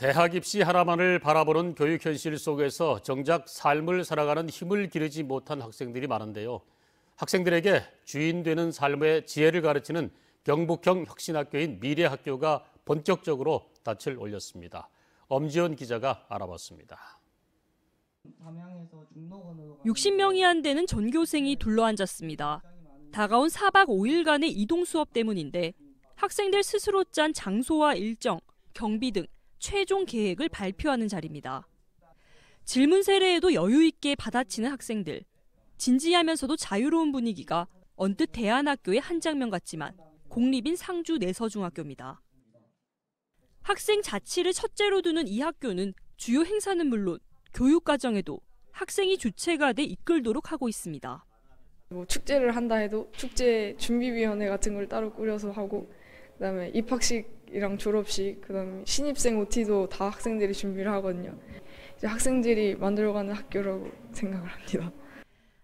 대학 입시 하나만을 바라보는 교육 현실 속에서 정작 삶을 살아가는 힘을 기르지 못한 학생들이 많은데요. 학생들에게 주인 되는 삶의 지혜를 가르치는 경북형 혁신학교인 미래학교가 본격적으로 닻을 올렸습니다. 엄지원 기자가 알아봤습니다. 60명이 안 되는 전교생이 둘러앉았습니다. 다가온 4박 5일간의 이동 수업 때문인데 학생들 스스로 짠 장소와 일정, 경비 등 최종 계획을 발표하는 자리입니다. 질문 세례에도 여유 있게 받아치는 학생들. 진지하면서도 자유로운 분위기가 언뜻 대안학교의 한 장면 같지만 공립인 상주 내서중학교입니다. 학생 자치를 첫째로 두는 이 학교는 주요 행사는 물론 교육 과정에도 학생이 주체가 돼 이끌도록 하고 있습니다. 뭐 축제를 한다 해도 축제 준비위원회 같은 걸 따로 꾸려서 하고 그다음에 입학식 이랑 졸업식, 그다음 신입생 OT도 다 학생들이 준비를 하거든요. 이제 학생들이 만들어가는 학교라고 생각을 합니다.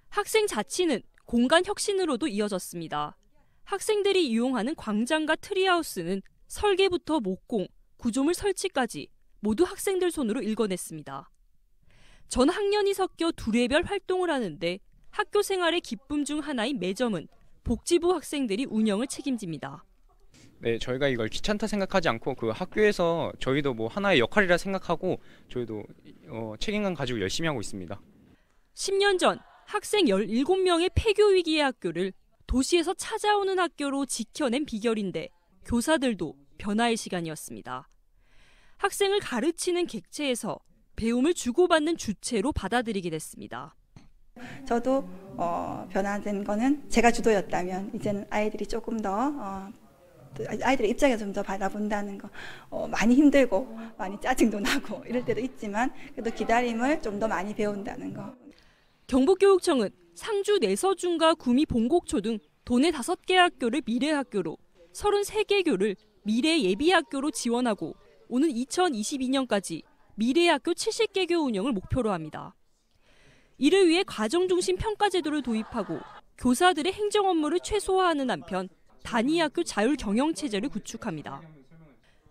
학생 자치는 공간 혁신으로도 이어졌습니다. 학생들이 이용하는 광장과 트리하우스는 설계부터 목공, 구조물 설치까지 모두 학생들 손으로 읽어냈습니다. 전 학년이 섞여 두레별 활동을 하는데 학교 생활의 기쁨 중 하나인 매점은 복지부 학생들이 운영을 책임집니다. 네, 저희가 이걸 귀찮다 생각하지 않고 그 학교에서 저희도 뭐 하나의 역할이라 생각하고 저희도 어, 책임감 가지고 열심히 하고 있습니다. 10년 전 학생 17명의 폐교 위기의 학교를 도시에서 찾아오는 학교로 지켜낸 비결인데 교사들도 변화의 시간이었습니다. 학생을 가르치는 객체에서 배움을 주고받는 주체로 받아들이게 됐습니다. 저도 어, 변화된 거는 제가 주도였다면 이제는 아이들이 조금 더 어, 아이들의 입장에서 좀더 바라본다는 거 어, 많이 힘들고 많이 짜증도 나고 이럴 때도 있지만 그래도 기다림을 좀 더 많이 배운다는 거. 경북교육청은 상주 내서중과 구미 봉곡초 등 도내 다섯 개 학교를 미래학교로 33개 교를 미래 예비학교로 지원하고 오는 2022년까지 미래학교 70개 교 운영을 목표로 합니다. 이를 위해 과정중심 평가 제도를 도입하고 교사들의 행정 업무를 최소화하는 한편 단위 학교 자율 경영 체제를 구축합니다.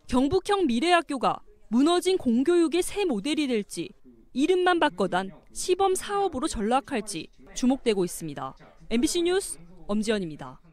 경북형 미래학교가 무너진 공교육의 새 모델이 될지 이름만 바꿔단 시범 사업으로 전락할지 주목되고 있습니다. MBC 뉴스 엄지연입니다.